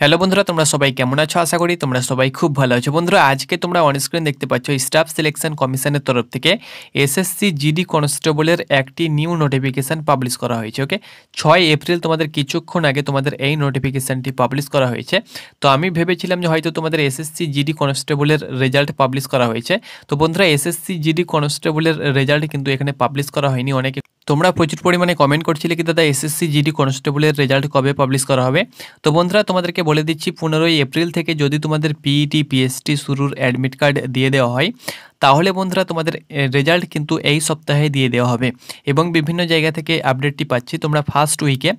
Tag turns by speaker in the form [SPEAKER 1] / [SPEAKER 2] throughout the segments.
[SPEAKER 1] hello বন্ধুরা তোমরা সবাই কেমন আছো আশা করি তোমরা সবাই খুব ভালো আছো বন্ধুরা আজকে তোমরা অনস্ক্রিন দেখতে পাচ্ছ স্টাফ সিলেকশন কমিশনের তরফ থেকে এসএসসি জিডি কনস্টেবলের একটি নিউ নোটিফিকেশান পাবলিশ করা হয়েছে ওকে ছয় এপ্রিল তোমাদের কিছুক্ষণ আগে তোমাদের এই নোটিফিকেশানটি পাবলিশ করা হয়েছে তো আমি ভেবেছিলাম যে হয়তো তোমাদের এসএসসি জিডি কনস্টেবলের রেজাল্ট পাবলিশ করা হয়েছে তো বন্ধুরা এসএসসি জিডি কনস্টেবলের রেজাল্ট কিন্তু এখানে পাবলিশ করা হয়নি অনেকে তোমরা প্রচুর পরিমাণে কমেন্ট করছিলে কি দাদা এসএসসি জিডি কনস্টেবলের রেজাল্ট কবে পাবলিশ করা হবে তো বন্ধুরা তোমাদেরকে বলে দিচ্ছি পনেরোই এপ্রিল থেকে যদি তোমাদের পিইটি পিএসটি e শুরুর অ্যাডমিট কার্ড দিয়ে দেওয়া হয় তাহলে বন্ধুরা তোমাদের রেজাল্ট কিন্তু এই সপ্তাহে দিয়ে দেওয়া হবে এবং বিভিন্ন জায়গা থেকে আপডেটটি পাচ্ছি তোমরা ফার্স্ট উইকে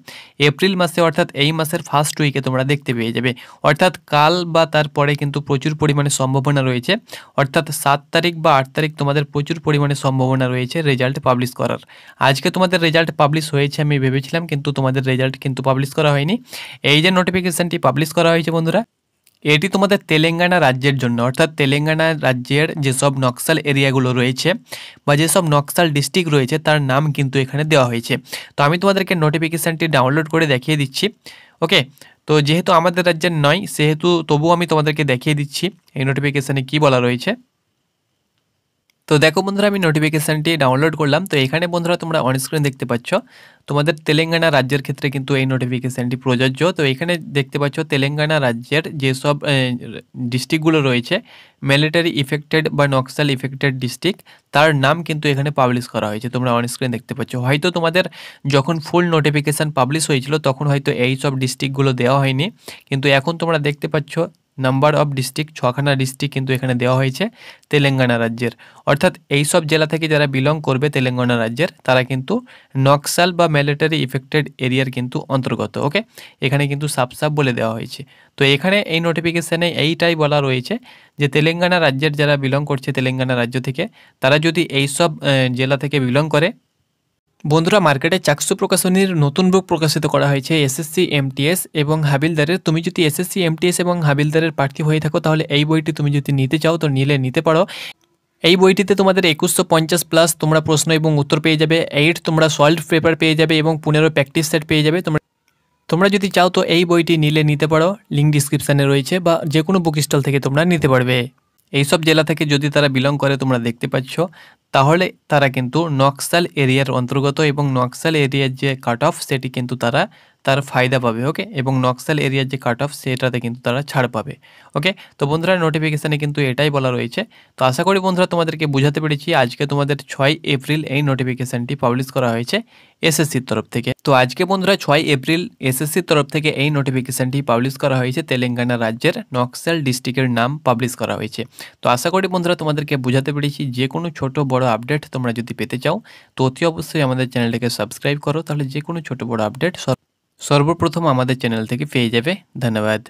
[SPEAKER 1] এপ্রিল মাসে অর্থাৎ এই মাসের ফার্স্ট উইকে তোমরা দেখতে পেয়ে যাবে অর্থাৎ কাল বা তারপরে কিন্তু প্রচুর পরিমাণে সম্ভাবনা রয়েছে অর্থাৎ সাত তারিখ বা আট তারিখ তোমাদের প্রচুর পরিমাণে সম্ভাবনা রয়েছে রেজাল্ট পাবলিশ করার আজকে তোমাদের রেজাল্ট পাবলিশ হয়েছে আমি ভেবেছিলাম কিন্তু তোমাদের রেজাল্ট কিন্তু পাবলিশ করা হয়নি এই যে নোটিফিকেশানটি পাবলিশ করা হয়েছে বন্ধুরা এটি তোমাদের তেলেঙ্গানা রাজ্যের জন্য অর্থাৎ তেলেঙ্গানা রাজ্যের যেসব নকশাল এরিয়াগুলো রয়েছে বা যেসব নকশাল ডিস্ট্রিক্ট রয়েছে তার নাম কিন্তু এখানে দেওয়া হয়েছে তো আমি তোমাদেরকে নোটিফিকেশানটি ডাউনলোড করে দেখিয়ে দিচ্ছি ওকে তো যেহেতু আমাদের রাজ্যের নয় সেহেতু তবুও আমি তোমাদেরকে দেখিয়ে দিচ্ছি এই নোটিফিকেশানে কি বলা রয়েছে তো দেখো বন্ধুরা আমি নোটিফিকেশানটি ডাউনলোড করলাম তো এখানে বন্ধুরা তোমরা অনস্ক্রিন দেখতে পাচ্ছ তোমাদের তেলেঙ্গানা রাজ্যের ক্ষেত্রে কিন্তু এই নোটিফিকেশানটি প্রযোজ্য তো এখানে দেখতে পাচ্ছ তেলেঙ্গানা রাজ্যের যেসব ডিস্ট্রিক্টগুলো রয়েছে মিলিটারি ইফেক্টেড বা নক্সাল ইফেক্টেড ডিস্ট্রিক্ট তার নাম কিন্তু এখানে পাবলিশ করা হয়েছে তোমরা অনস্ক্রিন দেখতে পাচ্ছ হয়তো তোমাদের যখন ফুল নোটিফিকেশান পাবলিশ হয়েছিল তখন হয়তো এই সব ডিস্ট্রিক্টগুলো দেওয়া হয়নি কিন্তু এখন তোমরা দেখতে পাচ্ছ নাম্বার অফ ডিস্ট্রিক্ট ছখানা ডিস্ট্রিক্ট কিন্তু এখানে দেওয়া হয়েছে তেলেঙ্গানা রাজ্যের অর্থাৎ এই সব জেলা থেকে যারা বিলং করবে তেলেঙ্গানা রাজ্যের তারা কিন্তু নকশাল বা ম্যালেটারি ইফেক্টেড এরিয়ার কিন্তু অন্তর্গত ওকে এখানে কিন্তু সাপ সাপ বলে দেওয়া হয়েছে তো এখানে এই নোটিফিকেশানে এইটাই বলা রয়েছে যে তেলেঙ্গানা রাজ্যের যারা বিলং করছে তেলেঙ্গানা রাজ্য থেকে তারা যদি এই সব জেলা থেকে বিলং করে বন্ধুরা মার্কেটে চাকসু প্রকাশনীর নতুন বুক প্রকাশিত করা হয়েছে এসএসসি এমটিএস এবং হাবিলদারের তুমি যদি এসএসসি এমটিএস এবং হাবিলদারের প্রার্থী হয়ে থাকো তাহলে এই বইটি তুমি যদি নিতে চাও তো নিলে নিতে পারো এই বইটিতে তোমাদের একুশশো পঞ্চাশ প্লাস তোমরা প্রশ্ন এবং উত্তর পেয়ে যাবে এইট তোমরা সল্ট পেপার পেয়ে যাবে এবং পনেরো প্র্যাকটিস সেট পেয়ে যাবে তোমরা তোমরা যদি চাও তো এই বইটি নিলে নিতে পারো লিঙ্ক ডিসক্রিপশানে রয়েছে বা যে কোনো বুক স্টল থেকে তোমরা নিতে পারবে এইসব জেলা থেকে যদি তারা বিলং করে তোমরা দেখতে পাচ্ছ তাহলে তারা কিন্তু নকশাল এরিয়ার অন্তর্গত এবং নকশাল এরিয়ার যে কাট অফ সেটি কিন্তু তারা তার ফায়দা পাবে ওকে এবং নকশাল এরিয়ার যে কাট অফ সেটাতে কিন্তু তারা ছাড় পাবে ওকে তো বন্ধুরা নোটিফিকেশানে কিন্তু এটাই বলা রয়েছে তো আশা করি বন্ধুরা তোমাদেরকে বুঝাতে পেরেছি আজকে তোমাদের ছয় এপ্রিল এই নোটিফিকেশানটি পাবলিশ করা হয়েছে এসএসসির তরফ থেকে তো আজকে বন্ধুরা ছয় এপ্রিল এসএসসির তরফ থেকে এই নোটিফিকেশানটি পাবলিশ করা হয়েছে তেলেঙ্গানা রাজ্যের নকশাল ডিস্ট্রিক্টের নাম পাবলিশ করা হয়েছে তো আশা করি বন্ধুরা তোমাদেরকে বুঝাতে পেরেছি যে কোনো ছোট বড় আপডেট তোমরা যদি পেতে চাও তো অতি অবশ্যই আমাদের চ্যানেলটাকে সাবস্ক্রাইব করো তাহলে যে কোনো ছোটো বড় আপডেট সর্বপ্রথম আমাদের চ্যানেল থেকে পেয়ে যাবে ধন্যবাদ